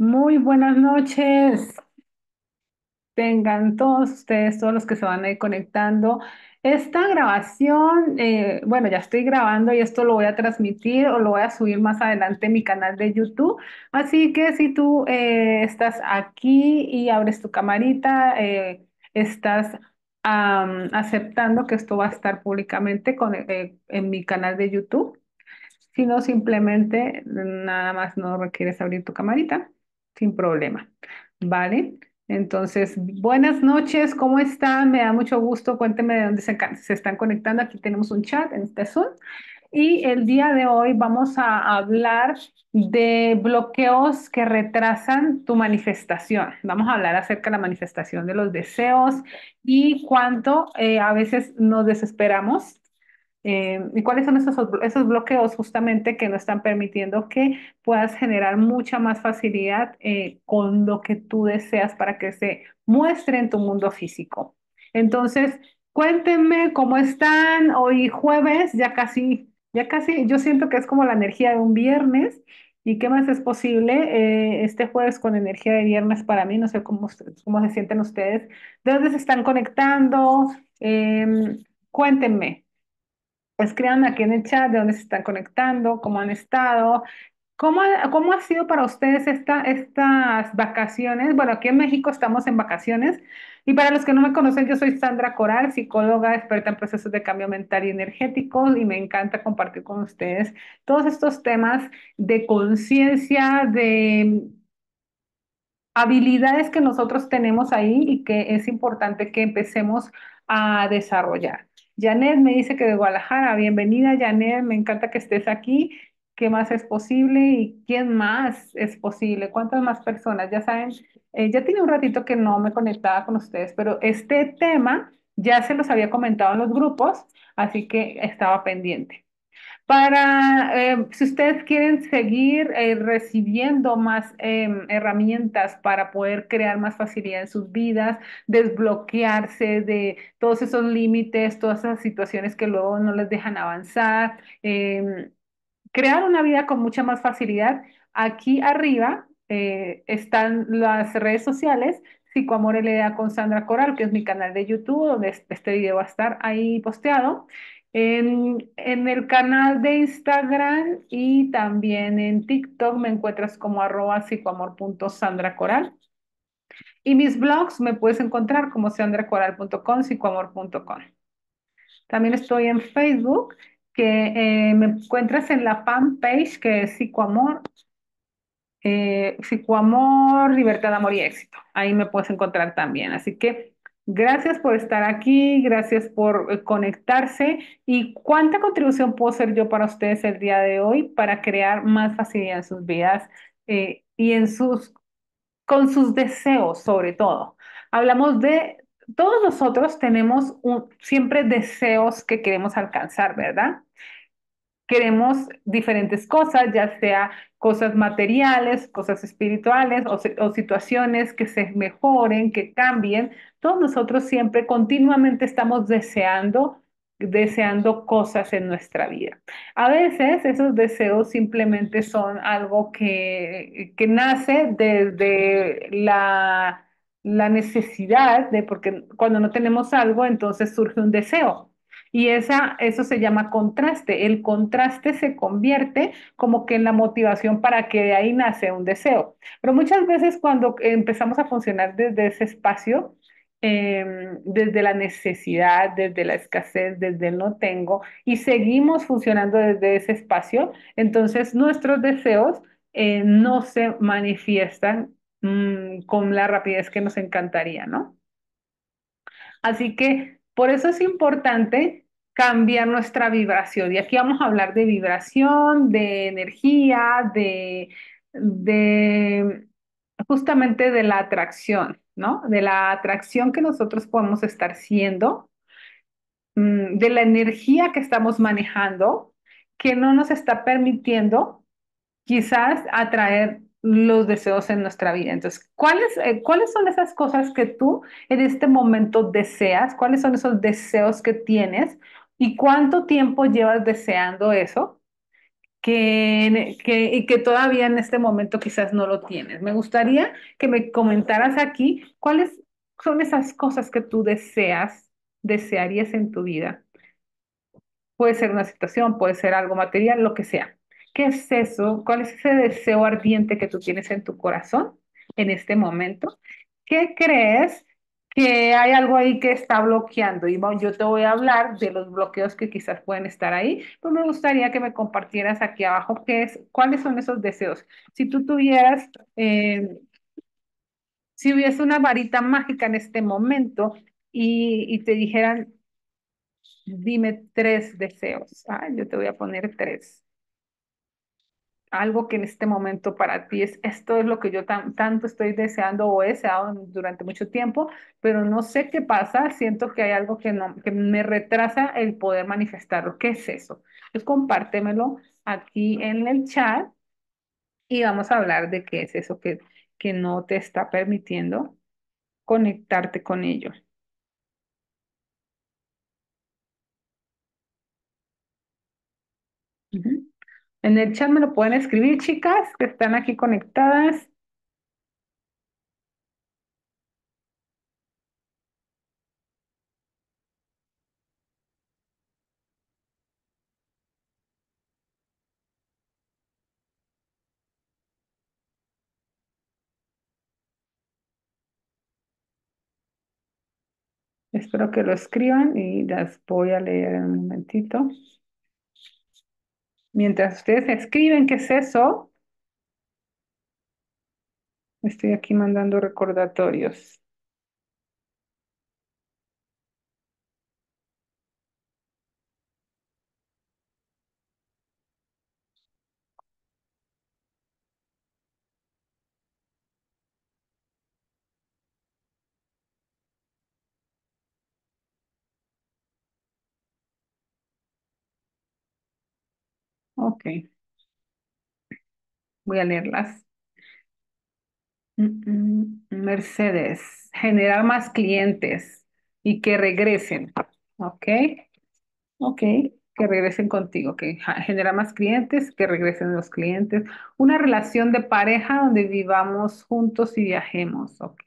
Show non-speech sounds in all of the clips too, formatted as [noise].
Muy buenas noches. Tengan todos ustedes, todos los que se van a ir conectando. Esta grabación, eh, bueno, ya estoy grabando y esto lo voy a transmitir o lo voy a subir más adelante en mi canal de YouTube. Así que si tú eh, estás aquí y abres tu camarita, eh, estás aceptando que esto va a estar públicamente en mi canal de YouTube. Si no, simplemente nada más no requieres abrir tu camarita sin problema. ¿Vale? Entonces, buenas noches, ¿cómo están? Me da mucho gusto, Cuénteme de dónde se, se, están conectando. Aquí tenemos un chat en este Zoom. Y el día de hoy vamos a hablar de bloqueos que retrasan tu manifestación. Vamos a hablar acerca de la manifestación de los deseos y cuánto eh, a veces nos desesperamos eh, ¿Y cuáles son esos, esos bloqueos justamente que nos están permitiendo que puedas generar mucha más facilidad eh, con lo que tú deseas para que se muestre en tu mundo físico? Entonces, cuéntenme cómo están hoy jueves, ya casi, ya casi, yo siento que es como la energía de un viernes. ¿Y qué más es posible eh, este jueves con energía de viernes para mí? No sé cómo, cómo se sienten ustedes. ¿De dónde se están conectando? Em, cuéntenme, Escríbanme pues, aquí en el chat de dónde se están conectando, cómo han estado, cómo, cómo ha sido para ustedes estas vacaciones. Bueno, aquí en México estamos en vacaciones y para los que no me conocen, yo soy Sandra Coral, psicóloga, experta en procesos de cambio mental y energético y me encanta compartir con ustedes todos estos temas de conciencia, de habilidades que nosotros tenemos ahí y que es importante que empecemos a desarrollar. Janet me dice que de Guadalajara, bienvenida Janet, me encanta que estés aquí. ¿Qué más es posible y quién más es posible? ¿Cuántas más personas? Ya saben, eh, ya tiene un ratito que no me conectaba con ustedes, pero este tema ya se los había comentado en los grupos, así que estaba pendiente para, em, si ustedes quieren seguir eh, recibiendo más em, herramientas para poder crear más facilidad en sus vidas, desbloquearse de todos esos límites, todas esas situaciones que luego no les dejan avanzar, em, crear una vida con mucha más facilidad, aquí arriba eh, están las redes sociales. Psicoamor con Sandra Coral, que es mi canal de YouTube, donde este video va a estar ahí posteado. En, el canal de Instagram y también en TikTok me encuentras como arroba psicoamor.sandracoral. Y mis blogs me puedes encontrar como sandracoral.com, psicoamor.com. También estoy en Facebook, que eh, me encuentras en la fanpage que es psicoamor, eh, psicoamor, libertad, amor y éxito. Ahí me puedes encontrar también. Así que Gracias por estar aquí, gracias por eh, conectarse y cuánta contribución puedo ser yo para ustedes el día de hoy para crear más facilidad en sus vidas eh, y en sus, con sus deseos sobre todo. Hablamos de, todos nosotros tenemos un, siempre deseos que queremos alcanzar, ¿verdad? queremos diferentes cosas, ya sea cosas materiales, cosas espirituales o, situaciones que se mejoren, que cambien. Todos nosotros siempre continuamente estamos deseando deseando cosas en nuestra vida. A veces esos deseos simplemente son algo que, nace desde la, la necesidad de, porque cuando no tenemos algo, entonces surge un deseo. Y esa, eso se llama contraste. El contraste se convierte como que en la motivación para que de ahí nace un deseo. Pero muchas veces cuando empezamos a funcionar desde ese espacio, em, desde la necesidad, desde la escasez, desde el no tengo, y seguimos funcionando desde ese espacio, entonces nuestros deseos eh, no se manifiestan mm, con la rapidez que nos encantaría, ¿no? Así que por eso es importante cambiar nuestra vibración. Y aquí vamos a hablar de vibración, de energía, de, justamente de la atracción, ¿no? De la atracción que nosotros podemos estar siendo, mm, de la energía que estamos manejando, que no nos está permitiendo quizás atraer los deseos en nuestra vida. Entonces, ¿cuáles, eh, ¿cuáles son esas cosas que tú en este momento deseas? ¿Cuáles son esos deseos que tienes? ¿Y cuánto tiempo llevas deseando eso? Que, que, y que todavía en este momento quizás no lo tienes. Me gustaría que me comentaras aquí cuáles son esas cosas que tú deseas, desearías en tu vida. Puede ser una situación, puede ser algo material, lo que sea. ¿Qué es eso? ¿Cuál es ese deseo ardiente que tú tienes en tu corazón en este momento? ¿Qué crees que hay algo ahí que está bloqueando? Y bueno, yo te voy a hablar de los bloqueos que quizás pueden estar ahí, pero me gustaría que me compartieras aquí abajo qué es, cuáles son esos deseos. Si tú tuvieras, eh, si hubiese una varita mágica en este momento y, y te dijeran, dime tres deseos. Ah, yo te voy a poner tres algo que en este momento para ti es, esto es lo que yo tanto estoy deseando o he deseado durante mucho tiempo, pero no sé qué pasa, siento que hay algo que, no, que me retrasa el poder manifestarlo. ¿Qué es eso? Pues compártemelo aquí en el chat y vamos a hablar de qué es eso que, que no te está permitiendo conectarte con ellos. En el chat me lo pueden escribir, chicas, que están aquí conectadas. Espero que lo escriban y las voy a leer en un momentito. Mientras ustedes escriben qué es eso, estoy aquí mandando recordatorios. Ok, voy a leerlas. Mm, mm, Mercedes, generar más clientes y que regresen. Ok, ok, que regresen contigo, que generar más clientes, que regresen los clientes. Una relación de pareja donde vivamos juntos y viajemos. Ok,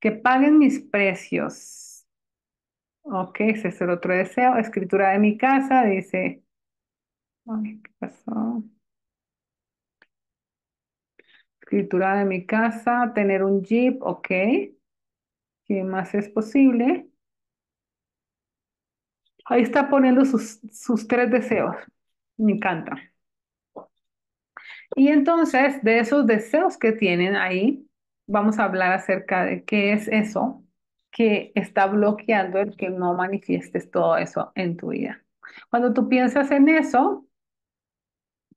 que paguen mis precios. Ok, ese es el otro deseo. Escritura de mi casa, dice ¿qué pasó? Escritura de mi casa, tener un jeep, ok. ¿Qué más es posible? Ahí está poniendo sus, sus tres deseos. Me encanta. Y entonces, de esos deseos que tienen ahí, vamos a hablar acerca de qué es eso que está bloqueando el que no manifiestes todo eso en tu vida. Cuando tú piensas en eso,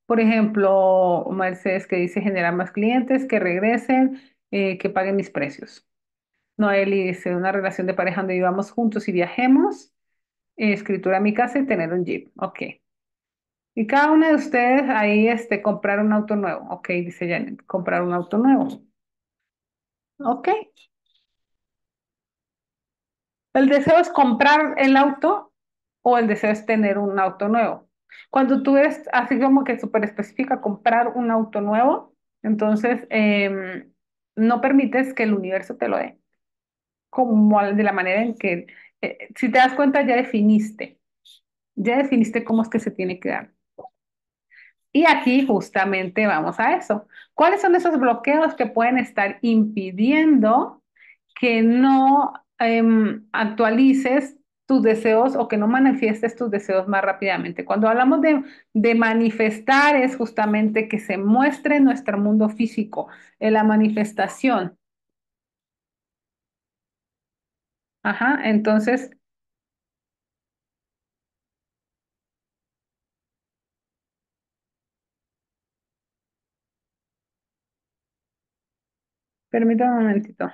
por ejemplo, Mercedes que dice generar más clientes, que regresen, eh, que paguen mis precios. Noeli dice una relación de pareja donde íbamos juntos y viajemos. Eh, escritura a mi casa y tener un jeep. Ok. Y cada una de ustedes ahí este, comprar un auto nuevo. Ok, dice Janet, comprar un auto nuevo. Ok. El deseo es comprar el auto o el deseo es tener un auto nuevo. Cuando tú eres así como que súper específica, comprar un auto nuevo, entonces em, no permites que el universo te lo dé, como de la manera en que, eh, si te das cuenta, ya definiste, ya definiste cómo es que se tiene que dar. Y aquí justamente vamos a eso. ¿Cuáles son esos bloqueos que pueden estar impidiendo que no em, actualices tus deseos o que no manifiestes tus deseos más rápidamente. Cuando hablamos de, de manifestar es justamente que se muestre nuestro mundo físico, en la manifestación. Ajá, entonces... Permítame un momentito.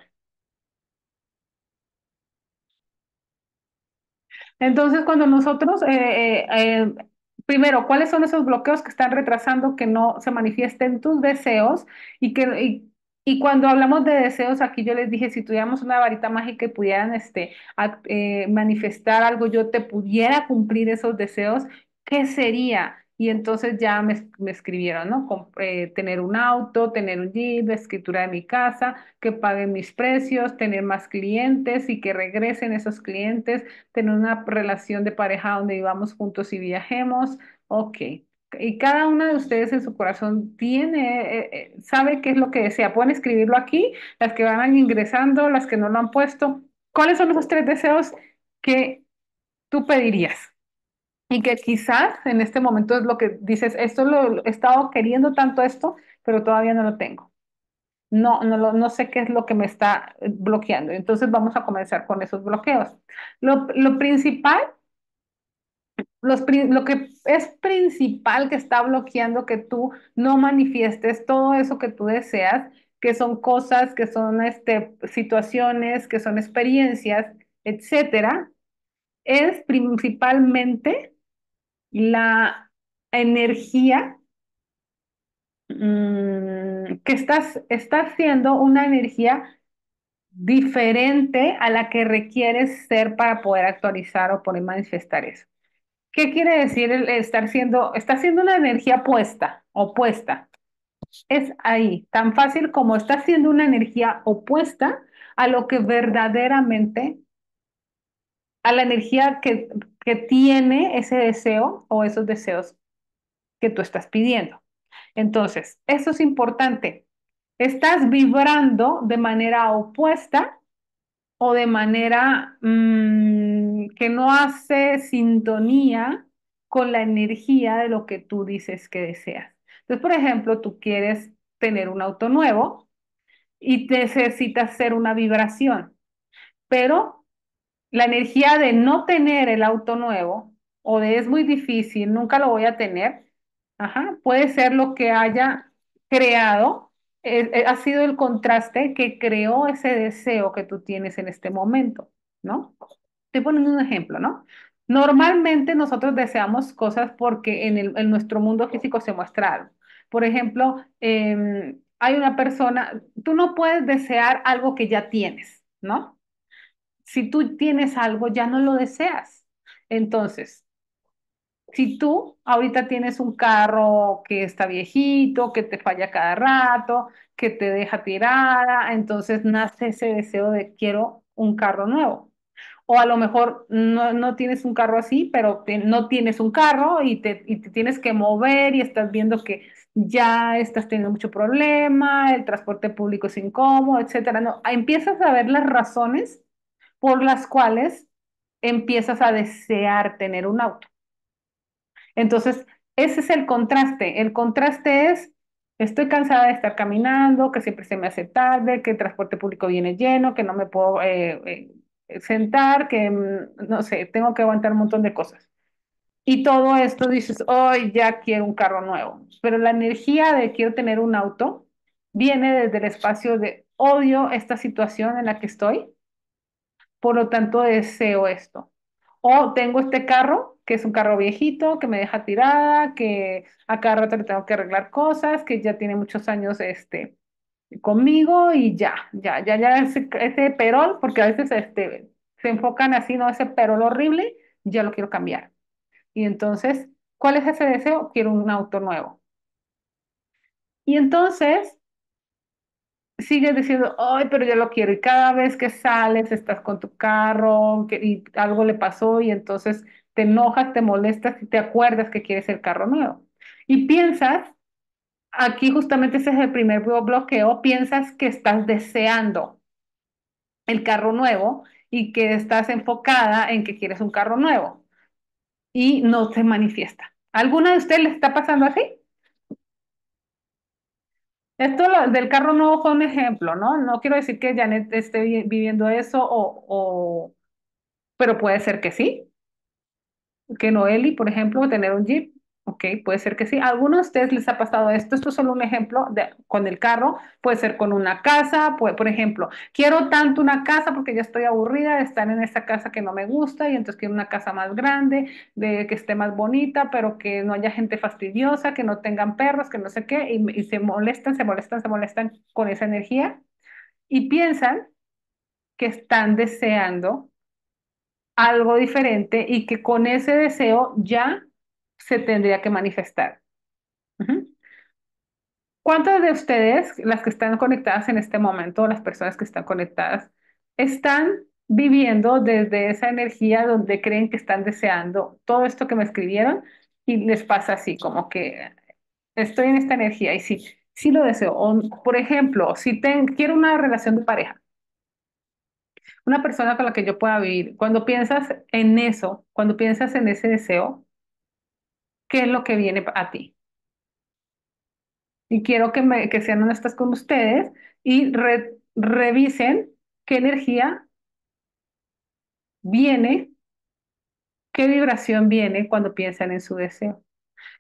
Entonces, cuando nosotros, eh, eh, eh, primero, ¿cuáles son esos bloqueos que están retrasando que no se manifiesten tus deseos? Y, que, y, cuando hablamos de deseos, aquí yo les dije, si tuviéramos una varita mágica y pudieran este, manifestar algo, yo te pudiera cumplir esos deseos, ¿qué sería? Y entonces ya me, escribieron, ¿no? Eh, tener un auto, tener un jeep, escritura de mi casa, que paguen mis precios, tener más clientes y que regresen esos clientes, tener una relación de pareja donde íbamos juntos y viajemos. Ok. Y cada una de ustedes en su corazón tiene, eh, eh, sabe qué es lo que desea. Pueden escribirlo aquí, las que van ingresando, las que no lo han puesto. ¿Cuáles son los tres deseos que tú pedirías? y que quizás en este momento es lo que dices, esto lo, he estado queriendo tanto esto, pero todavía no lo tengo. No, no, no sé qué es lo que me está eh, bloqueando. Entonces vamos a comenzar con esos bloqueos. Lo, lo principal, los, lo que es principal que está bloqueando que tú no manifiestes todo eso que tú deseas, que son cosas, que son este, situaciones, que son experiencias, etcétera, es principalmente la energía mm, que estás, haciendo, siendo una energía diferente a la que requieres ser para poder actualizar o poder manifestar eso. ¿Qué quiere decir el estar siendo, está siendo una energía puesta, opuesta? Es ahí, tan fácil como está siendo una energía opuesta a lo que verdaderamente, a la energía que, que tiene ese deseo o esos deseos que tú estás pidiendo. Entonces, eso es importante. Estás vibrando de manera opuesta o de manera mm, que no hace sintonía con la energía de lo que tú dices que deseas. Entonces, por ejemplo, tú quieres tener un auto nuevo y necesitas hacer una vibración, pero la energía de no tener el auto nuevo o de es muy difícil, nunca lo voy a tener, puede ser lo que haya creado, eh, eh, ha sido el contraste que creó ese deseo que tú tienes en este momento, ¿no? Te pongo un ejemplo, ¿no? Normalmente nosotros deseamos cosas porque en, nuestro mundo físico se muestra Por ejemplo, em, hay una persona, tú no puedes desear algo que ya tienes, ¿no? Si tú tienes algo, ya no lo deseas. Entonces, si tú ahorita tienes un carro que está viejito, que te falla cada rato, que te deja tirada, entonces nace ese deseo de quiero un carro nuevo. O a lo mejor no, tienes un carro así, pero no tienes un carro y te, y te tienes que mover y estás viendo que ya estás teniendo mucho problema, el transporte público es incómodo, etc. No, empiezas a ver las razones por las cuales empiezas a desear tener un auto. Entonces, ese es el contraste. El contraste es, estoy cansada de estar caminando, que siempre se me hace tarde, que el transporte público viene lleno, que no me puedo eh, eh, sentar, que mm, no sé, tengo que aguantar un montón de cosas. Y todo esto dices, hoy ya quiero un carro nuevo. Pero la energía de quiero tener un auto viene desde el espacio de odio esta situación en la que estoy, por lo tanto deseo esto. O tengo este carro, que es un carro viejito, que me deja tirada, que a cada rato le tengo que arreglar cosas, que ya tiene muchos años este, conmigo y ya, ya, ya, ya ese, perol, porque a veces este, se enfocan así, ¿no? Ese perol horrible, ya lo quiero cambiar. Y entonces, ¿cuál es ese deseo? Quiero un auto nuevo. Y entonces, sigues diciendo, ay, pero yo lo quiero. Y cada vez que sales, estás con tu carro que, y algo le pasó y entonces te enojas, te molestas y te acuerdas que quieres el carro nuevo. Y piensas, aquí justamente ese es el primer bloqueo, piensas que estás deseando el carro nuevo y que estás enfocada en que quieres un carro nuevo y no se manifiesta. ¿Alguna de ustedes le está pasando así? Esto del carro nuevo fue un ejemplo, ¿no? No quiero decir que Janet esté viviendo eso, o, pero puede ser que sí. Que Noeli, por ejemplo, tener un jeep Puede ser que sí. A algunos de ustedes les ha pasado esto. Esto es solo un ejemplo de, con el carro. Puede ser con una casa. por ejemplo, quiero tanto una casa porque ya estoy aburrida de estar en esta casa que no me gusta y entonces quiero una casa más grande, de que esté más bonita, pero que no haya gente fastidiosa, que no tengan perros, que no sé qué, y, y se molestan, se molestan, se molestan con esa energía y piensan que están deseando algo diferente y que con ese deseo ya se tendría que manifestar. ¿Cuántas de ustedes, las que están conectadas en este momento, las personas que están conectadas, están viviendo desde esa energía donde creen que están deseando todo esto que me escribieron y les pasa así, como que estoy en esta energía y sí, sí lo deseo. por ejemplo, si ten, quiero una relación de pareja, una persona con la que yo pueda vivir, cuando piensas en eso, cuando piensas en ese deseo, qué es lo que viene a ti. Y quiero que, sean honestas con ustedes y revisen qué energía viene, qué vibración viene cuando piensan en su deseo.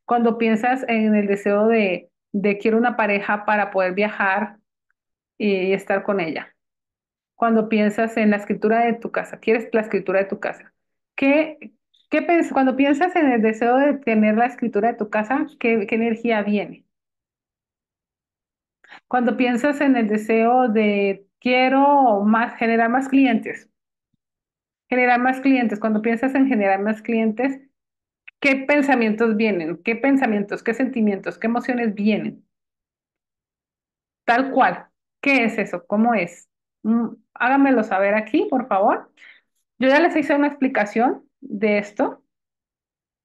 Cuando piensas en el deseo de, de quiero una pareja para poder viajar y estar con ella. Cuando piensas en la escritura de tu casa, quieres la escritura de tu casa. ¿Qué, ¿Qué cuando piensas en el deseo de tener la escritura de tu casa, ¿qué, energía viene? Cuando piensas en el deseo de quiero más, generar más clientes, generar más clientes, cuando piensas en generar más clientes, ¿qué pensamientos vienen? ¿Qué pensamientos, qué sentimientos, qué emociones vienen? Tal cual. ¿Qué es eso? ¿Cómo es? Mm, Háganmelo saber aquí, por favor. Yo ya les hice una explicación de esto?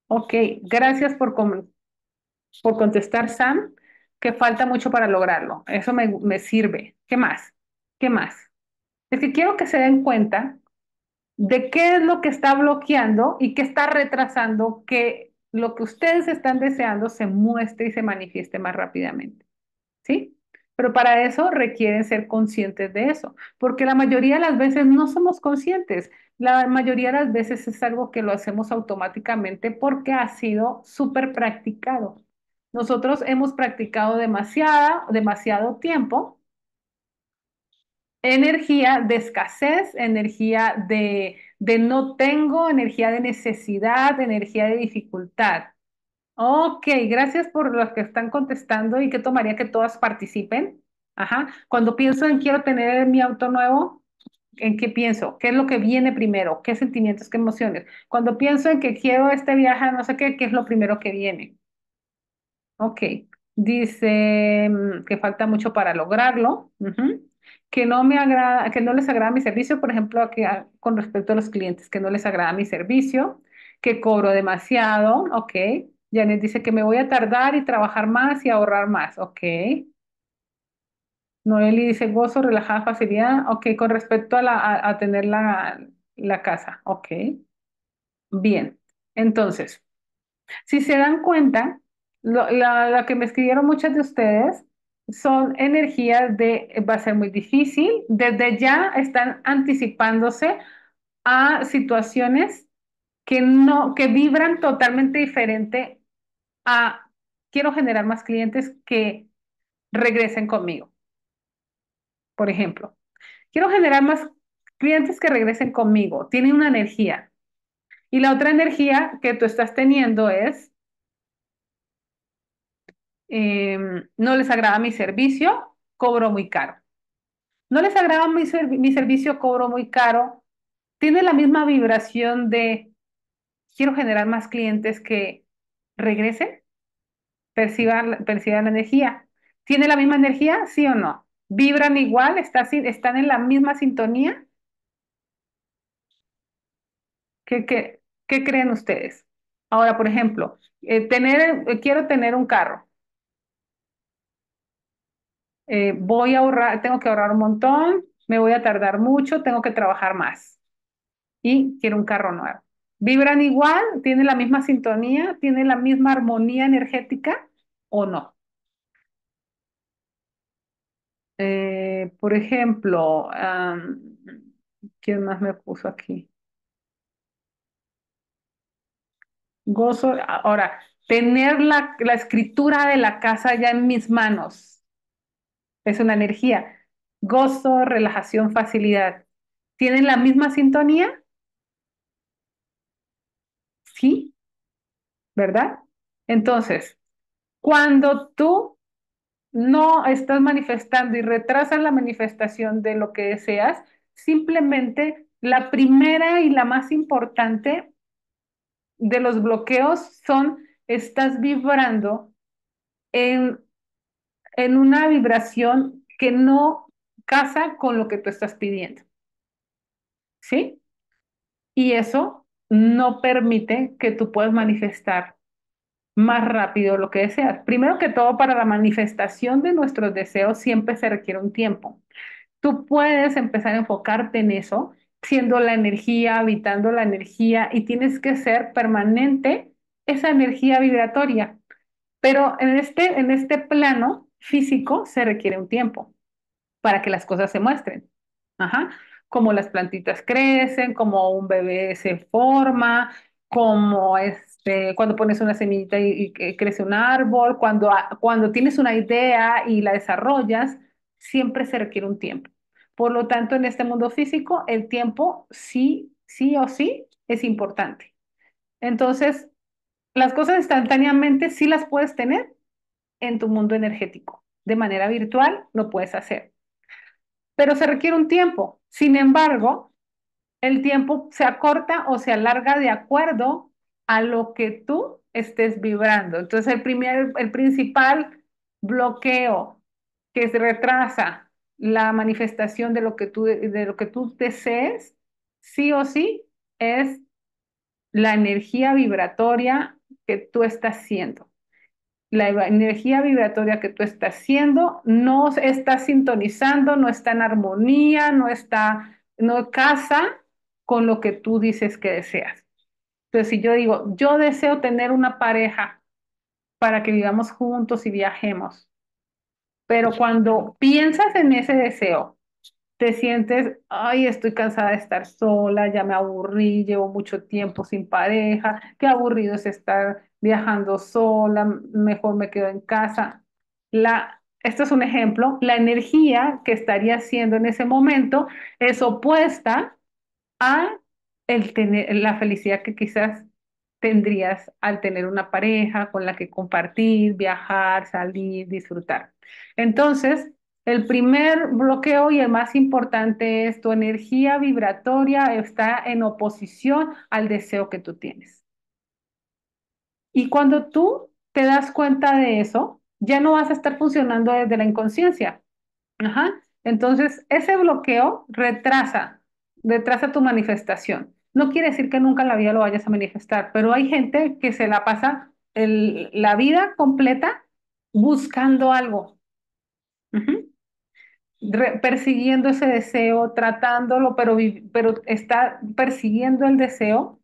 Ok, gracias por, por contestar, Sam, que falta mucho para lograrlo. Eso me, me sirve. ¿Qué más? ¿Qué más? Es que quiero que se den cuenta de qué es lo que está bloqueando y qué está retrasando que lo que ustedes están deseando se muestre y se manifieste más rápidamente. ¿Sí? Pero para eso requieren ser conscientes de eso, porque la mayoría de las veces no somos conscientes. La mayoría de las veces es algo que lo hacemos automáticamente porque ha sido súper practicado. Nosotros hemos practicado demasiada, demasiado tiempo energía de escasez, energía de, de no tengo, energía de necesidad, energía de dificultad. Ok, gracias por los que están contestando y que tomaría que todas participen. Ajá. Cuando pienso en quiero tener mi auto nuevo, ¿en qué pienso? ¿Qué es lo que viene primero? ¿Qué sentimientos, qué emociones? Cuando pienso en que quiero este viaje, no sé qué, ¿qué es lo primero que viene? Ok. Dice mm, que falta mucho para lograrlo. Que no me agrada, que no les agrada mi servicio, por ejemplo, aquí, con respecto a los clientes, que no les agrada mi servicio, que cobro demasiado, ok Janet dice que me voy a tardar y trabajar más y ahorrar más. Ok. Noeli dice gozo, relajada, facilidad. Ok, con respecto a, tener la, casa. Ok. Bien. Entonces, si se dan cuenta, lo, la, que me escribieron muchas de ustedes son energías de va a ser muy difícil. Desde ya están anticipándose a situaciones que no, que vibran totalmente diferente a quiero generar más clientes que regresen conmigo. Por ejemplo, quiero generar más clientes que regresen conmigo. Tienen una energía. Y la otra energía que tú estás teniendo es, em, no les agrada mi servicio, cobro muy caro. No les agrada mi, mi servicio, cobro muy caro. Tiene la misma vibración de, quiero generar más clientes que Regrese, perciban, la energía. ¿Tiene la misma energía? ¿Sí o no? ¿Vibran igual? ¿Están en la misma sintonía? ¿Qué, creen ustedes? Ahora, por ejemplo, eh, tener, eh, quiero tener un carro. Eh, voy a ahorrar, tengo que ahorrar un montón, me voy a tardar mucho, tengo que trabajar más. Y quiero un carro nuevo. ¿Vibran igual? ¿Tienen la misma sintonía? ¿Tienen la misma armonía energética o no? Eh, por ejemplo, ¿quién más me puso aquí? Gozo. Ahora, tener la, la escritura de la casa ya en mis manos es una energía. Gozo, relajación, facilidad. ¿Tienen la misma sintonía? ¿verdad? Entonces, cuando tú no estás manifestando y retrasas la manifestación de lo que deseas, simplemente la primera y la más importante de los bloqueos son, estás vibrando en, en una vibración que no casa con lo que tú estás pidiendo. ¿Sí? Y eso no permite que tú puedas manifestar más rápido lo que deseas. Primero que todo, para la manifestación de nuestros deseos siempre se requiere un tiempo. Tú puedes empezar a enfocarte en eso, siendo la energía, habitando la energía, y tienes que ser permanente esa energía vibratoria. Pero en este, en este plano físico se requiere un tiempo para que las cosas se muestren. Ajá. Como las plantitas crecen, como un bebé se forma, como este, cuando pones una semillita y, crece un árbol, cuando, ah, cuando tienes una idea y la desarrollas, siempre se requiere un tiempo. Por lo tanto, en este mundo físico, el tiempo sí, sí o sí es importante. Entonces, las cosas instantáneamente sí las puedes tener en tu mundo energético. De manera virtual lo puedes hacer pero se requiere un tiempo. Sin embargo, el tiempo se acorta o se alarga de acuerdo a lo que tú estés vibrando. Entonces, el, primer, el principal bloqueo que se retrasa la manifestación de lo que tú, de lo que tú desees, sí o sí, es la energía vibratoria que tú estás siendo la energía vibratoria que tú estás haciendo no está sintonizando, no está en armonía, no está, no casa con lo que tú dices que deseas. Entonces, si yo digo, yo deseo tener una pareja para que vivamos juntos y viajemos, pero cuando piensas en ese deseo, te sientes, ay, estoy cansada de estar sola, ya me aburrí, llevo mucho tiempo sin pareja, qué aburrido es estar viajando sola, mejor me quedo en casa. La, esto es un ejemplo, la energía que estaría haciendo en ese momento es opuesta a la felicidad que quizás tendrías al tener una pareja con la que compartir, viajar, salir, disfrutar. Entonces, el primer bloqueo y el más importante es tu energía vibratoria está en oposición al deseo que tú tienes. Y cuando tú te das cuenta de eso, ya no vas a estar funcionando desde la inconsciencia. Ajá. Entonces, ese bloqueo retrasa, retrasa tu manifestación. No quiere decir que nunca en la vida lo vayas a manifestar, pero hay gente que se la pasa la vida completa buscando algo, persiguiendo ese deseo, tratándolo, pero está persiguiendo el deseo.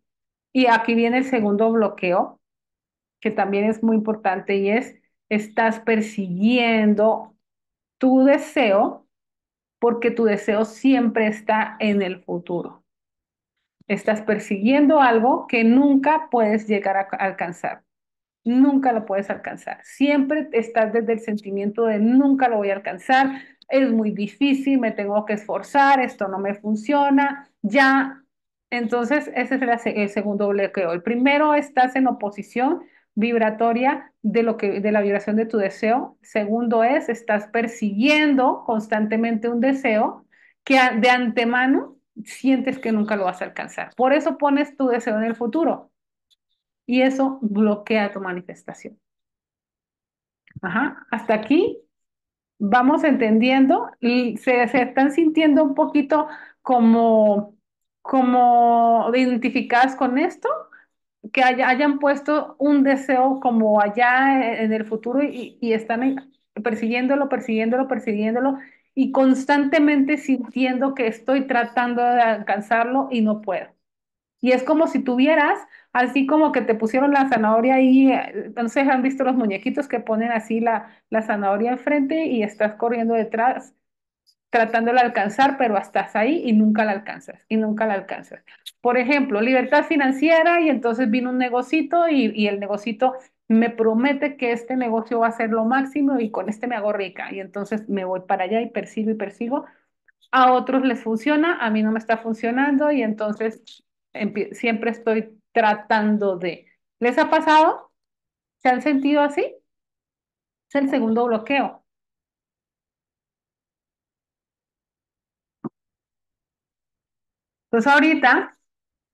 Y aquí viene el segundo bloqueo, que también es muy importante y es, estás persiguiendo tu deseo porque tu deseo siempre está en el futuro. Estás persiguiendo algo que nunca puedes llegar a alcanzar. Nunca lo puedes alcanzar. Siempre estás desde el sentimiento de nunca lo voy a alcanzar, es muy difícil, me tengo que esforzar, esto no me funciona, ya. Entonces, ese es el, segundo bloqueo. El primero, estás en oposición vibratoria de lo que de la vibración de tu deseo. Segundo es estás persiguiendo constantemente un deseo que de antemano sientes que nunca lo vas a alcanzar. Por eso pones tu deseo en el futuro y eso bloquea tu manifestación. hasta aquí vamos entendiendo y se, están sintiendo un poquito como como identificadas con esto que hayan puesto un deseo como allá e, en el futuro y, y están persiguiéndolo, persiguiéndolo, persiguiéndolo y constantemente sintiendo que estoy tratando de alcanzarlo y no puedo. Y es como si tuvieras, así como que te pusieron la zanahoria ahí, entonces eh, han visto los muñequitos que ponen así la, la zanahoria enfrente y estás corriendo detrás tratando de alcanzar, pero estás ahí y nunca la alcanzas, y nunca la alcanzas. Por ejemplo, libertad financiera y entonces vino un negocito y, y el negocito me promete que este negocio va a ser lo máximo y con este me hago rica y entonces me voy para allá y persigo y persigo. A otros les funciona, a mí no me está funcionando y entonces siempre estoy tratando de. ¿Les ha pasado? ¿Se han sentido así? Es el segundo bloqueo Entonces ahorita,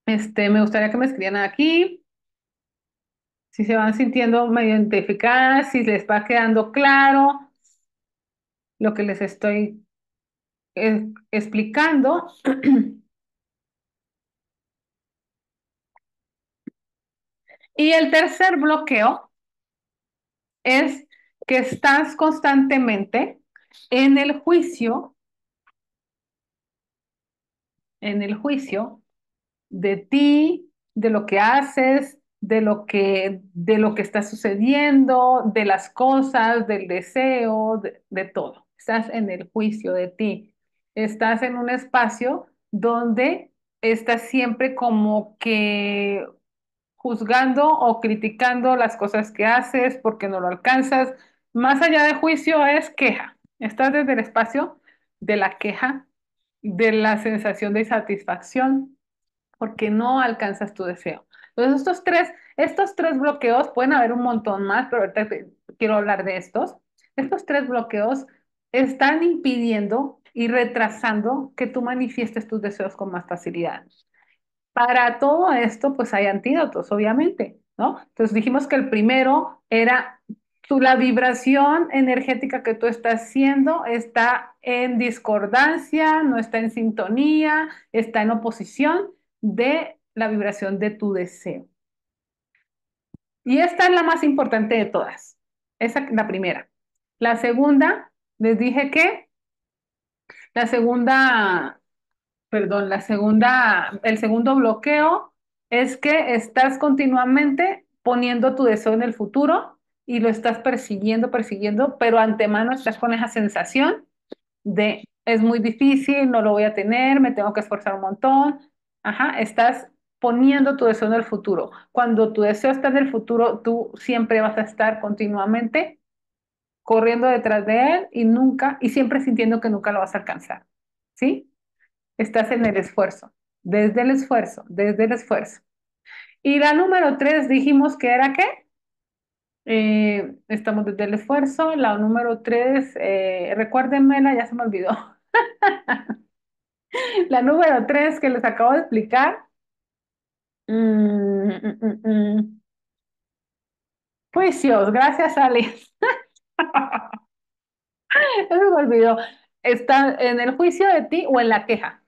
este, me gustaría que me escribieran aquí, si se van sintiendo medio identificadas, si les va quedando claro lo que les estoy eh, explicando. [clears throat] y el tercer bloqueo es que estás constantemente en el juicio en el juicio de ti, de lo que haces, de lo que, de lo que está sucediendo, de las cosas, del deseo, de, de todo. Estás en el juicio de ti. Estás en un espacio donde estás siempre como que juzgando o criticando las cosas que haces porque no lo alcanzas. Más allá de juicio es queja. Estás desde el espacio de la queja de la sensación de satisfacción porque no alcanzas tu deseo. Entonces, estos tres, estos tres bloqueos, pueden haber un montón más, pero quiero hablar de estos. Estos tres bloqueos están impidiendo y retrasando que tú manifiestes tus deseos con más facilidad. Para todo esto, pues hay antídotos, obviamente, ¿no? Entonces dijimos que el primero era tu, la vibración energética que tú estás haciendo está en discordancia, no está en sintonía, está en oposición de la vibración de tu deseo. Y esta es la más importante de todas. Esa la primera. La segunda, les dije que la segunda, perdón, la segunda, el segundo bloqueo es que estás continuamente poniendo tu deseo en el futuro y lo estás persiguiendo, persiguiendo, pero antemano estás con esa sensación de es muy difícil, no lo voy a tener, me tengo que esforzar un montón. Ajá, estás poniendo tu deseo en el futuro. Cuando tu deseo está en el futuro, tú siempre vas a estar continuamente corriendo detrás de él y nunca, y siempre sintiendo que nunca lo vas a alcanzar. ¿Sí? Estás en el esfuerzo, desde el esfuerzo, desde el esfuerzo. Y la número tres dijimos que era qué? Eh, estamos desde el esfuerzo. La número tres, eh, recuérdenmela, ya se me olvidó. [laughs] la número tres que les acabo de explicar. Mm, mm, mm, Juicios, gracias, Alex. [laughs] se me olvidó. Está en el juicio de ti o en la queja.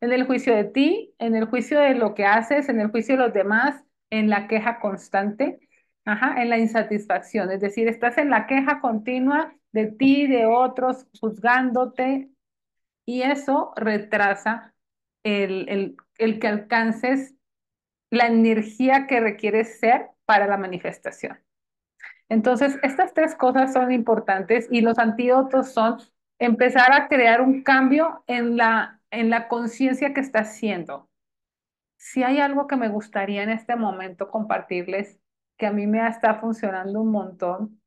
En el juicio de ti, en el juicio de lo que haces, en el juicio de los demás, en la queja constante Ajá, en la insatisfacción, es decir, estás en la queja continua de ti, de otros, juzgándote, y eso retrasa el, el, el que alcances la energía que requieres ser para la manifestación. Entonces, estas tres cosas son importantes y los antídotos son empezar a crear un cambio en la, en la conciencia que estás siendo. Si hay algo que me gustaría en este momento compartirles que a mí me está funcionando un montón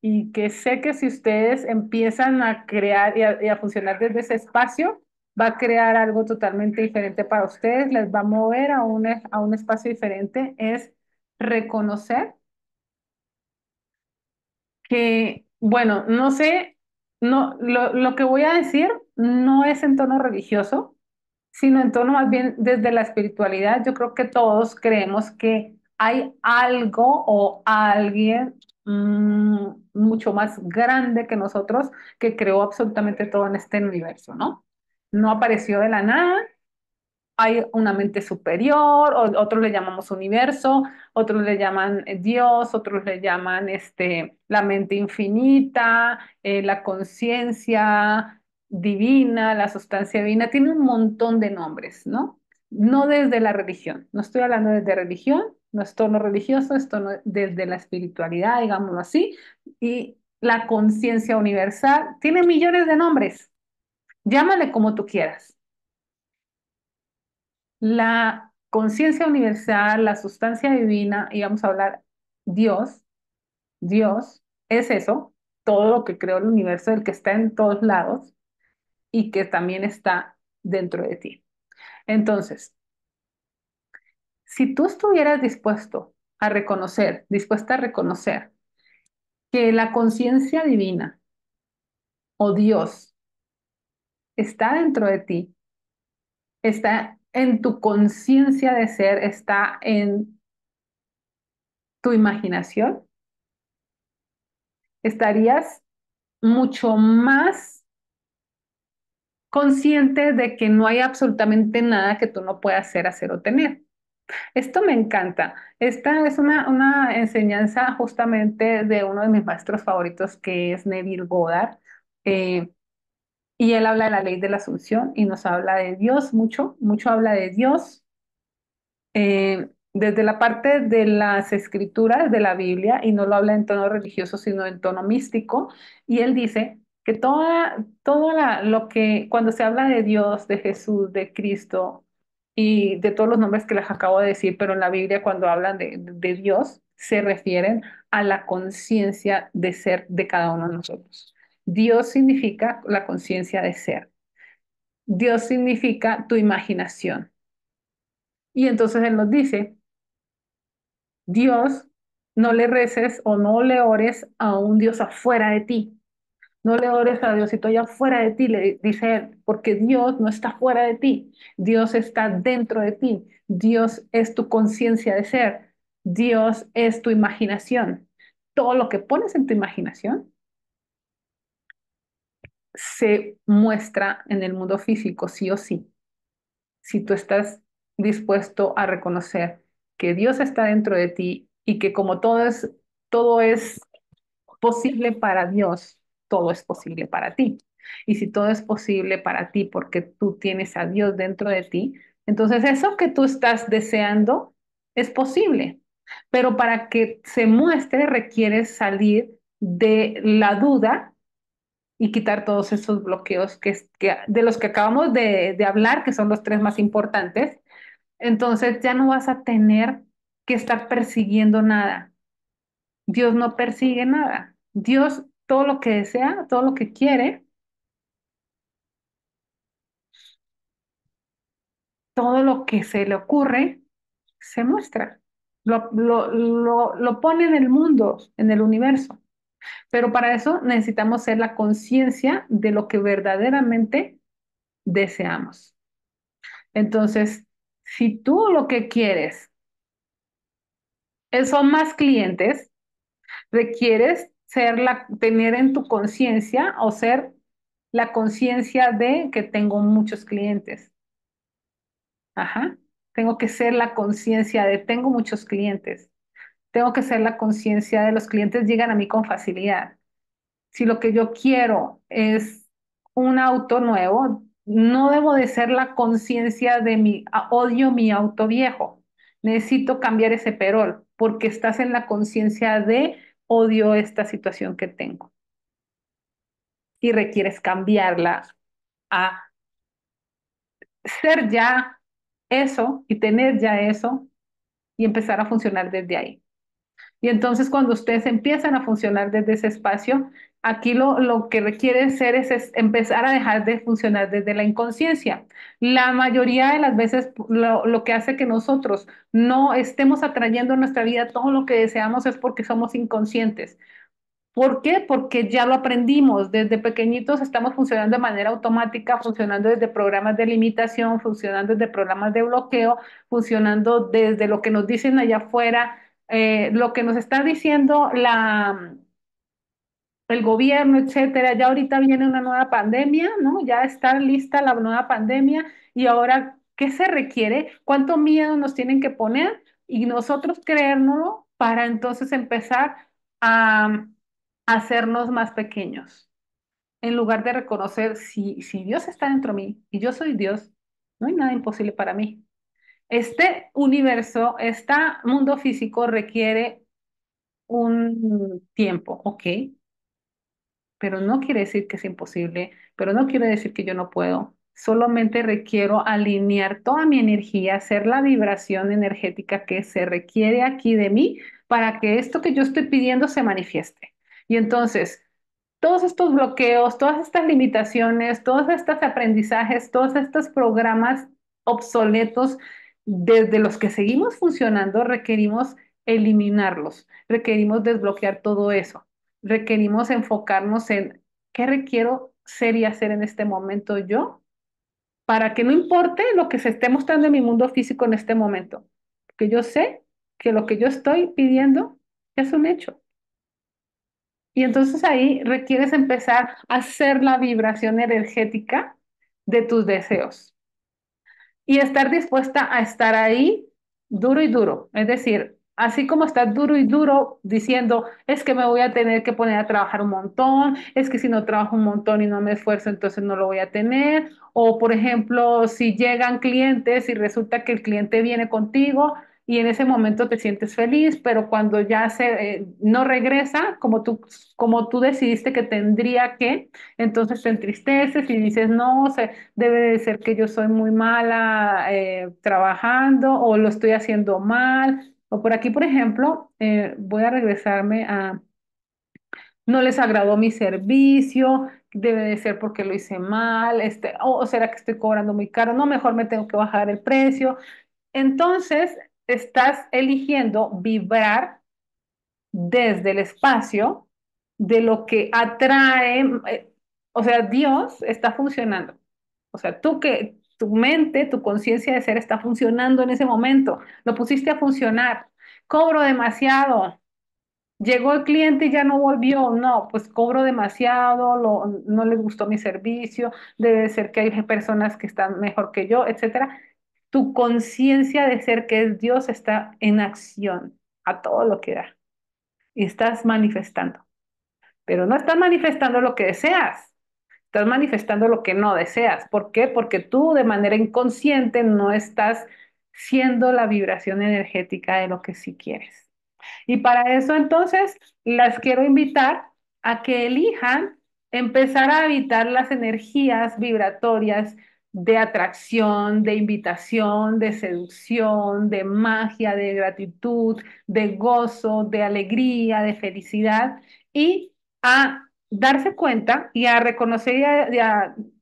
y que sé que si ustedes empiezan a crear y a, funcionar desde ese espacio, va a crear algo totalmente diferente para ustedes, les va a mover a un, a un espacio diferente, es reconocer que, bueno, no sé, no, lo, lo que voy a decir no es en tono religioso, sino en tono más bien desde la espiritualidad. Yo creo que todos creemos que hay algo o alguien mm, mucho más grande que nosotros que creó absolutamente todo en este universo, ¿no? No apareció de la nada, hay una mente superior, otros le llamamos universo, otros le llaman eh, Dios, otros le llaman este, la mente infinita, eh, la conciencia divina, la sustancia divina, tiene un montón de nombres, ¿no? No desde la religión, no estoy hablando desde religión, no es tono religioso, es tono desde la espiritualidad, digámoslo así, y la conciencia universal. Tiene millones de nombres, llámale como tú quieras. La conciencia universal, la sustancia divina, y vamos a hablar Dios, Dios es eso, todo lo que creó el universo, el que está en todos lados y que también está dentro de ti. Entonces, si tú estuvieras dispuesto a reconocer, dispuesta a reconocer que la conciencia divina o Dios está dentro de ti, está en tu conciencia de ser, está en tu imaginación, estarías mucho más consciente de que no hay absolutamente nada que tú no puedas hacer, hacer o tener. Esto me encanta. Esta es una, una enseñanza justamente de uno de mis maestros favoritos, que es Neville Goddard. Eh, y él habla de la ley de la asunción y nos habla de Dios mucho, mucho habla de Dios. Eh, desde la parte de las escrituras de la Biblia, y no lo habla en tono religioso, sino en tono místico, y él dice que toda, todo lo que, cuando se habla de Dios, de Jesús, de Cristo, y de todos los nombres que les acabo de decir, pero en la Biblia cuando hablan de, Dios se refieren a la conciencia de ser de cada uno de nosotros. Dios significa la conciencia de ser. Dios significa tu imaginación. Y entonces Él nos dice, Dios, no le reces o no le ores a un Dios afuera de ti. No le ores a Dios tú ya fuera de ti, le dice él, porque Dios no está fuera de ti, Dios está dentro de ti, Dios es tu conciencia de ser, Dios es tu imaginación. Todo lo que pones en tu imaginación se muestra en el mundo físico, sí o sí. Si tú estás dispuesto a reconocer que Dios está dentro de ti y que como todo es posible para Dios, todo es posible para ti. Y si todo es posible para ti porque tú tienes a Dios dentro de ti, entonces eso que tú estás deseando es posible. Pero para que se muestre requiere salir de la duda y quitar todos esos bloqueos que, que de los que acabamos de, de hablar, que son los tres más importantes. Entonces ya no vas a tener que estar persiguiendo nada. Dios no persigue nada. Dios todo lo que desea, todo lo que quiere, todo lo que se le ocurre, se muestra. Lo, lo, lo, pone en el mundo, en el universo. Pero para eso necesitamos ser la conciencia de lo que verdaderamente deseamos. Entonces, si tú lo que quieres eh, son más clientes, requieres la, tener en tu conciencia o ser la conciencia de que tengo muchos clientes. Ajá. Tengo que ser la conciencia de tengo muchos clientes. Tengo que ser la conciencia de los clientes llegan a mí con facilidad. Si lo que yo quiero es un auto nuevo, no debo de ser la conciencia de mi odio mi auto viejo. Necesito cambiar ese perol porque estás en la conciencia de odio esta situación que tengo. Y requieres cambiarla a ser ya eso y tener ya eso y empezar a funcionar desde ahí. Y entonces cuando ustedes empiezan a funcionar desde ese espacio, Aquí lo, lo que requiere ser es, empezar a dejar de funcionar desde la inconsciencia. La mayoría de las veces lo, que hace que nosotros no estemos atrayendo en nuestra vida todo lo que deseamos es porque somos inconscientes. ¿Por qué? Porque ya lo aprendimos. Desde pequeñitos estamos funcionando de manera automática, funcionando desde programas de limitación, funcionando desde programas de bloqueo, funcionando desde lo que nos dicen allá afuera, eh, lo que nos está diciendo la, el gobierno, etcétera. Ya ahorita viene una nueva pandemia, ¿no? Ya está lista la nueva pandemia y ahora, ¿qué se requiere? ¿Cuánto miedo nos tienen que poner? Y nosotros creérnoslo para entonces empezar a, hacernos más pequeños. En lugar de reconocer si, si Dios está dentro de mí y yo soy Dios, no hay nada imposible para mí. Este universo, este mundo físico requiere un tiempo, ¿ok? pero no quiere decir que es imposible, pero no quiere decir que yo no puedo. Solamente requiero alinear toda mi energía, hacer la vibración energética que se requiere aquí de mí para que esto que yo estoy pidiendo se manifieste. Y entonces, todos estos bloqueos, todas estas limitaciones, todos estos aprendizajes, todos estos programas obsoletos desde los que seguimos funcionando, requerimos eliminarlos, requerimos desbloquear todo eso requerimos enfocarnos en qué requiero ser y hacer en este momento yo, para que no importe lo que se esté mostrando en mi mundo físico en este momento, que yo sé que lo que yo estoy pidiendo es un hecho. Y entonces ahí requieres empezar a hacer la vibración energética de tus deseos y estar dispuesta a estar ahí duro y duro. Es decir, así como está duro y duro diciendo, es que me voy a tener que poner a trabajar un montón, es que si no trabajo un montón y no me esfuerzo, entonces no lo voy a tener. O, por ejemplo, si llegan clientes y resulta que el cliente viene contigo y en ese momento te sientes feliz, pero cuando ya se, eh, no regresa como tú, como tú decidiste que tendría que, entonces te entristeces y dices, no, debe de ser que yo soy muy mala eh, trabajando o lo estoy haciendo mal o por aquí, por ejemplo, eh, voy a regresarme a, no les agradó mi servicio, debe de ser porque lo hice mal, este, o será que estoy cobrando muy caro, no, mejor me tengo que bajar el precio. Entonces, estás eligiendo vibrar desde el espacio de lo que atrae, eh, o sea, Dios está funcionando. O sea, tú que tu mente, tu conciencia de ser está funcionando en ese momento. Lo pusiste a funcionar. Cobro demasiado. Llegó el cliente y ya no volvió. No, pues cobro demasiado, no le gustó mi servicio, debe ser que hay personas que están mejor que yo, etcétera. Tu conciencia de ser que es Dios está en acción a todo lo que da. Y estás manifestando. Pero no estás manifestando lo que deseas. Estás manifestando lo que no deseas. ¿Por qué? Porque tú de manera inconsciente no estás siendo la vibración energética de lo que sí quieres. Y para eso entonces las quiero invitar a que elijan empezar a evitar las energías vibratorias de atracción, de invitación, de seducción, de magia, de gratitud, de gozo, de alegría, de felicidad y a darse cuenta y a reconocer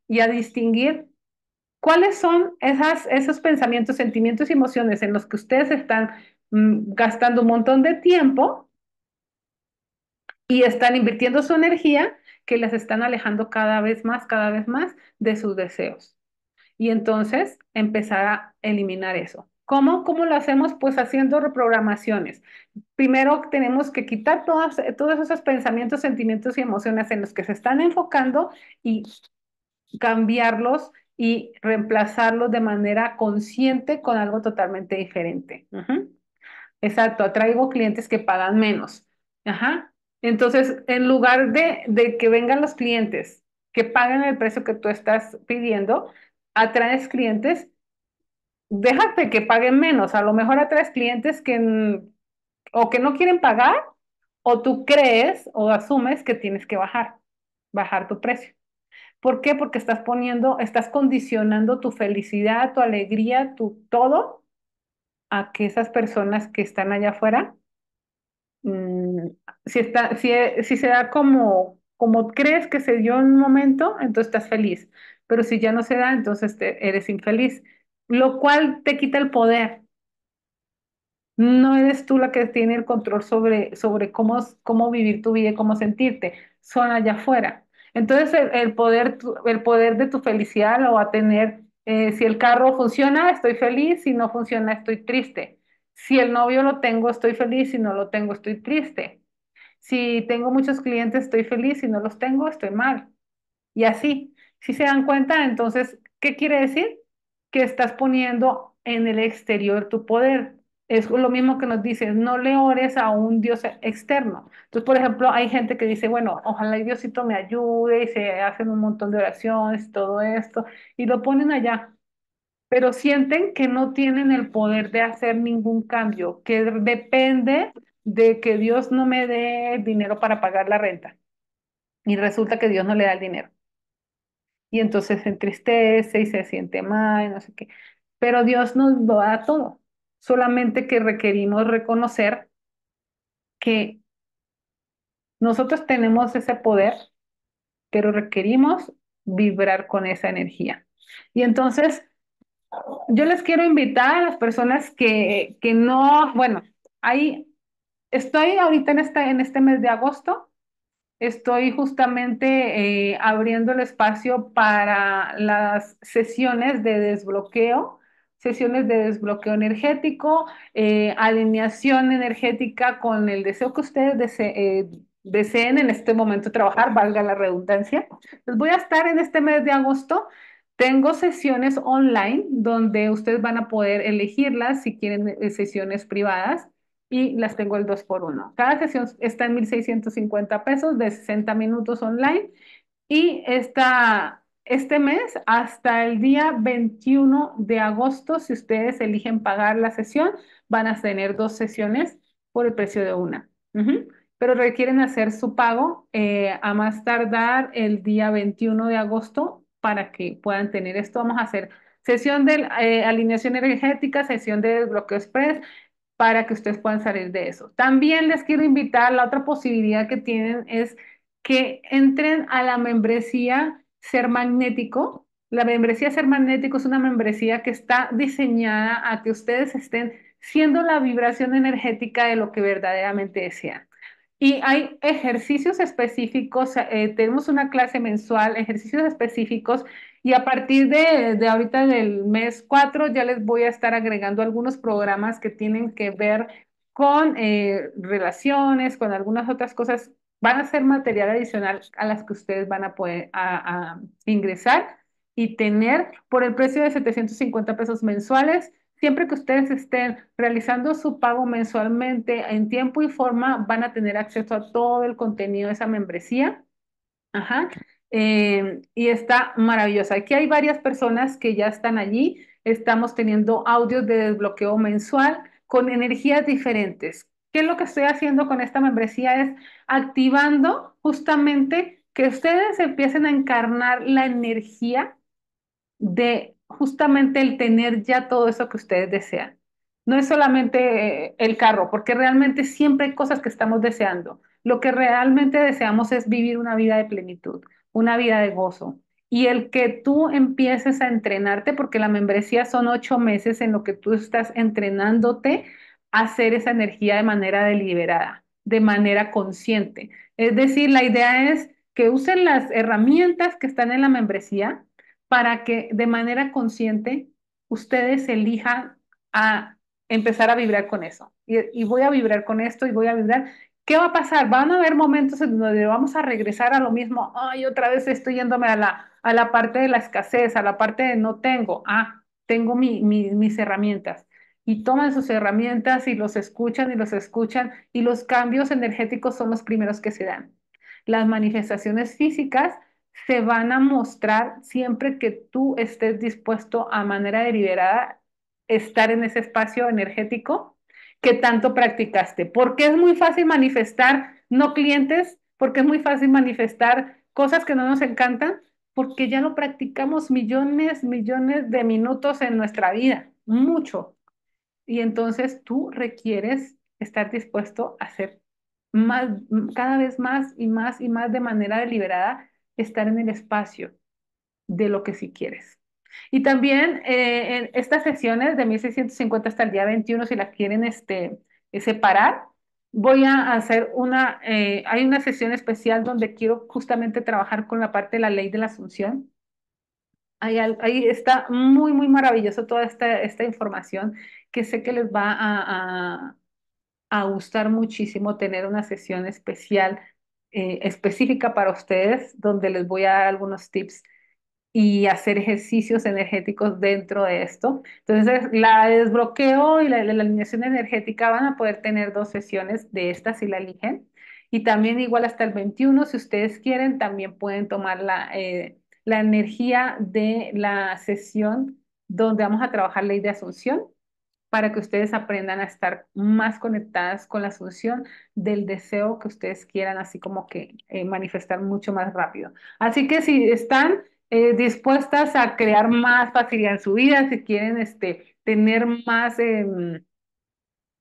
y a, distinguir cuáles son esas, esos pensamientos, sentimientos y emociones en los que ustedes están mm, gastando un montón de tiempo y están invirtiendo su energía que les están alejando cada vez más, cada vez más de sus deseos. Y entonces empezar a eliminar eso. ¿Cómo? ¿Cómo lo hacemos? Pues haciendo reprogramaciones. Primero tenemos que quitar todas, eh, todos esos pensamientos, sentimientos y emociones en los que se están enfocando y cambiarlos y reemplazarlos de manera consciente con algo totalmente diferente. Exacto, atraigo clientes que pagan menos. Entonces, en lugar de, de que vengan los clientes que paguen el precio que tú estás pidiendo, atraes clientes déjate que paguen menos, a lo mejor a tres clientes que o que no quieren pagar o tú crees o asumes que tienes que bajar, bajar tu precio. ¿Por qué? Porque estás poniendo, estás condicionando tu felicidad, tu alegría, tu todo a que esas personas que están allá afuera, mm, si, está, si, si se da como, como crees que se dio en un momento, entonces estás feliz. Pero si ya no se da, entonces te, eres infeliz lo cual te quita el poder. No eres tú la que tiene el control sobre, sobre cómo, cómo vivir tu vida y cómo sentirte, son allá afuera. Entonces el, poder, el poder de tu felicidad lo va a tener, eh, si el carro funciona, estoy feliz, si no funciona, estoy triste. Si el novio lo tengo, estoy feliz, si no lo tengo, estoy triste. Si tengo muchos clientes, estoy feliz, si no los tengo, estoy mal. Y así, si se dan cuenta, entonces, ¿qué quiere decir? que estás poniendo en el exterior tu poder. Es lo mismo que nos dice, no le ores a un Dios externo. Entonces, por ejemplo, hay gente que dice, bueno, ojalá Diosito me ayude y se hacen un montón de oraciones, todo esto, y lo ponen allá. Pero sienten que no tienen el poder de hacer ningún cambio, que depende de que Dios no me dé dinero para pagar la renta. Y resulta que Dios no le da el dinero y entonces se entristece y se siente mal, no sé qué. Pero Dios nos da todo, solamente que requerimos reconocer que nosotros tenemos ese poder, pero requerimos vibrar con esa energía. Y entonces, yo les quiero invitar a las personas que, que no, bueno, ahí estoy ahorita en este, en este mes de agosto, estoy justamente eh, abriendo el espacio para las sesiones de desbloqueo, sesiones de desbloqueo energético, eh, alineación energética con el deseo que ustedes eh, deseen en este momento trabajar, valga la redundancia. Les voy a estar en este mes de agosto. Tengo sesiones online donde ustedes van a poder elegirlas si quieren sesiones privadas y las tengo el 2 por 1 Cada sesión está en 1.650 pesos de 60 minutos online y está este mes hasta el día 21 de agosto, si ustedes eligen pagar la sesión, van a tener dos sesiones por el precio de una. Pero requieren hacer su pago eh, a más tardar el día 21 de agosto para que puedan tener esto. Vamos a hacer sesión de eh, alineación energética, sesión de desbloqueo express, para que ustedes puedan salir de eso. También les quiero invitar, la otra posibilidad que tienen es que entren a la membresía Ser Magnético. La membresía Ser Magnético es una membresía que está diseñada a que ustedes estén siendo la vibración energética de lo que verdaderamente desean. Y hay ejercicios específicos, eh, eh, tenemos una clase mensual, ejercicios específicos, y a partir de, de ahorita del mes 4 ya les voy a estar agregando algunos programas que tienen que ver con eh, relaciones, con algunas otras cosas. Van a ser material adicional a las que ustedes van a poder ingresar y tener por el precio de 750 pesos mensuales. Siempre que ustedes estén realizando su pago mensualmente en tiempo y forma, van a tener acceso a todo el contenido de esa membresía. Ajá. Em, y está maravillosa. Aquí hay varias personas que ya están allí. Estamos teniendo audios de desbloqueo mensual con energías diferentes. ¿Qué es lo que estoy haciendo con esta membresía? Es activando justamente que ustedes empiecen a encarnar la energía de justamente el tener ya todo eso que ustedes desean. No es solamente eh, el carro, porque realmente siempre hay cosas que estamos deseando. Lo que realmente deseamos es vivir una vida de plenitud, una vida de gozo. Y el que tú empieces a entrenarte, porque la membresía son ocho meses en lo que tú estás entrenándote a hacer esa energía de manera deliberada, de manera consciente. Es decir, la idea es que usen las herramientas que están en la membresía, para que de manera consciente ustedes elijan a empezar a vibrar con eso. Y, voy a vibrar con esto y voy a vibrar. ¿Qué va a pasar? Van a haber momentos en donde vamos a regresar a lo mismo. Ay, otra vez estoy yéndome a la, a la parte de la escasez, a la parte de no tengo. Ah, tengo mis herramientas. Y toman sus herramientas y los escuchan y los escuchan. Y los cambios energéticos son los primeros que se dan. Las manifestaciones físicas se van a mostrar siempre que tú estés dispuesto a manera deliberada estar en ese espacio energético que tanto practicaste. Porque es muy fácil manifestar no clientes, porque es muy fácil manifestar cosas que no nos encantan, porque ya lo practicamos millones, millones de minutos en nuestra vida, mucho. Y entonces tú requieres estar dispuesto a hacer más, cada vez más y más y más de manera deliberada estar en el espacio de lo que si quieres. Y también eh, en estas sesiones de 1650 hasta el día 21, si la quieren este, eh, separar, voy a hacer una, eh, hay una sesión especial donde quiero justamente trabajar con la parte de la ley de la asunción. Ahí, ahí está muy, muy maravilloso toda esta, esta información que sé que les va a, a, a gustar muchísimo tener una sesión especial eh, específica para ustedes, donde les voy a dar algunos tips y hacer ejercicios energéticos dentro de esto. Entonces, la desbloqueo y la, alineación energética van a poder tener dos sesiones de estas si la eligen. Y también igual hasta el 21, si ustedes quieren, también pueden tomar la, eh, la energía de la sesión donde vamos a trabajar ley de asunción para que ustedes aprendan a estar más conectadas con la solución del deseo que ustedes quieran, así como que eh, manifestar mucho más rápido. Así que si están eh, dispuestas a crear más facilidad en su vida, si quieren este, tener más, em,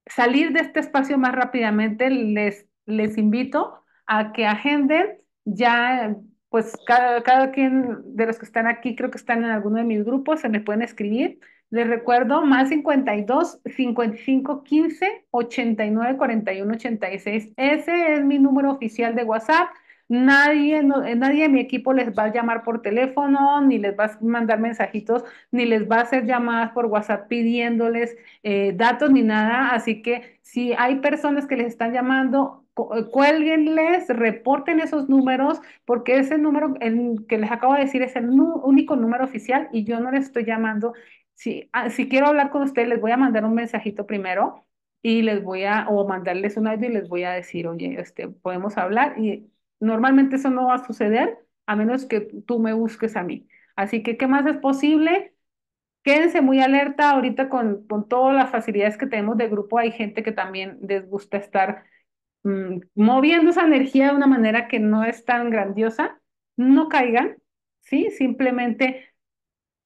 salir de este espacio más rápidamente, les, les invito a que agenden ya pues cada, quien de los que están aquí, creo que están en alguno de mis grupos, se me pueden escribir les recuerdo, más 52 55 15 89 41 86. Ese es mi número oficial de WhatsApp. Nadie, eh, nadie de mi equipo les va a llamar por teléfono, ni les va a mandar mensajitos, ni les va a hacer llamadas por WhatsApp pidiéndoles eh, datos ni nada. Así que si hay personas que les están llamando, eh, cuélguenles, reporten esos números, porque ese número que les acabo de decir es el único número oficial y yo no les estoy llamando si, ah, si quiero hablar con usted les voy a mandar un mensajito primero y les voy a, o mandarles un audio y les voy a decir, oye, este, podemos hablar. Y normalmente eso no va a suceder a menos que tú me busques a mí. Así que, ¿qué más es posible? Quédense muy alerta ahorita con, con todas las facilidades que tenemos de grupo. Hay gente que también les gusta estar mm, moviendo esa energía de una manera que no es tan grandiosa. No caigan, ¿sí? Simplemente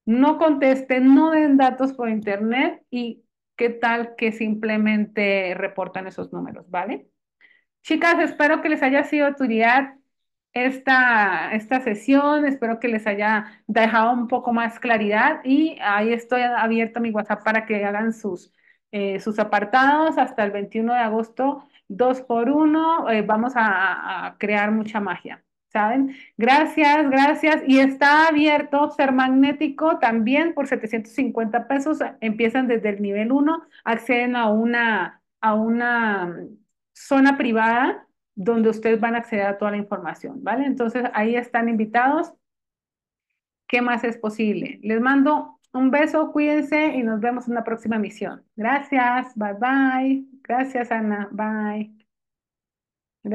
no contesten, no den datos por internet y qué tal que simplemente reportan esos números, ¿vale? Chicas, espero que les haya sido utilidad esta, esta sesión, espero que les haya dejado un poco más claridad y ahí estoy abierto mi WhatsApp para que hagan sus, eh, sus apartados hasta el 21 de agosto, dos por uno, eh, vamos a crear mucha magia. ¿saben? Gracias, gracias. Y está abierto ser magnético también por 750 pesos. Empiezan desde el nivel 1, acceden a una, a una mm, zona privada donde ustedes van a acceder a toda la información, ¿vale? Entonces ahí están invitados. ¿Qué más es posible? Les mando un beso, cuídense y nos vemos en una próxima misión. Gracias, bye bye. Gracias, Ana, bye.